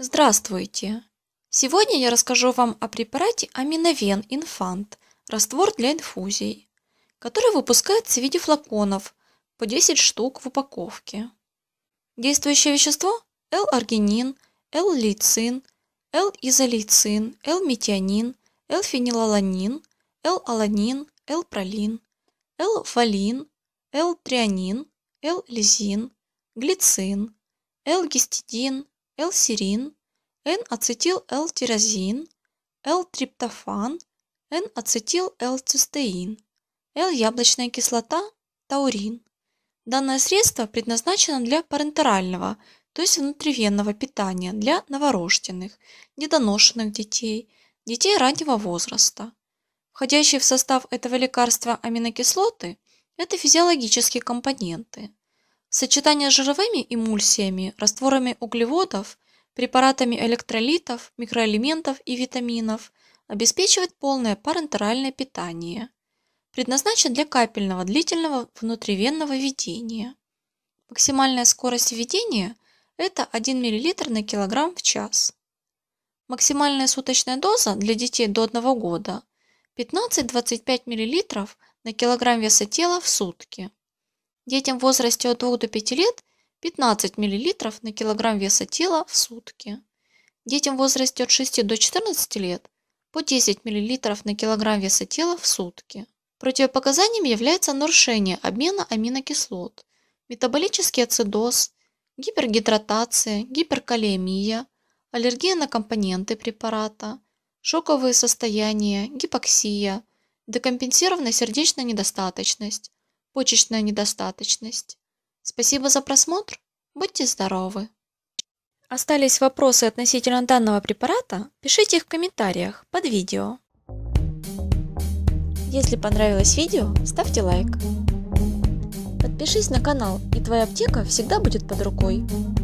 Здравствуйте! Сегодня я расскажу вам о препарате Аминовен Инфант, раствор для инфузий, который выпускается в виде флаконов по 10 штук в упаковке. Действующее вещество – L-аргинин, L-лейцин, L-изолейцин, L-метионин, L-фенилаланин, L-аланин, L-пролин, L-фалин, L-трианин, L-лизин, глицин, L-гистидин, L-серин, N-ацетил-L-тирозин, L-триптофан, N-ацетил-L-цистеин, L-яблочная кислота, таурин. Данное средство предназначено для парентерального, то есть внутривенного питания для новорожденных, недоношенных детей, детей раннего возраста. Входящие в состав этого лекарства аминокислоты – это физиологические компоненты. Сочетание с жировыми эмульсиями, растворами углеводов, препаратами электролитов, микроэлементов и витаминов обеспечивает полное парентеральное питание. Предназначен для капельного длительного внутривенного введения. Максимальная скорость введения – это 1 мл на килограмм в час. Максимальная суточная доза для детей до 1 года – 15-25 мл на килограмм веса тела в сутки. Детям в возрасте от 2 до 5 лет 15 мл на килограмм веса тела в сутки. Детям в возрасте от 6 до 14 лет по 10 мл на килограмм веса тела в сутки. Противопоказанием является нарушение обмена аминокислот, метаболический ацидоз, гипергидратация, гиперкалиемия, аллергия на компоненты препарата, шоковые состояния, гипоксия, декомпенсированная сердечная недостаточность, почечная недостаточность. Спасибо за просмотр. Будьте здоровы! Остались вопросы относительно данного препарата? Пишите их в комментариях под видео. Если понравилось видео, ставьте лайк. Подпишись на канал, и твоя аптека всегда будет под рукой.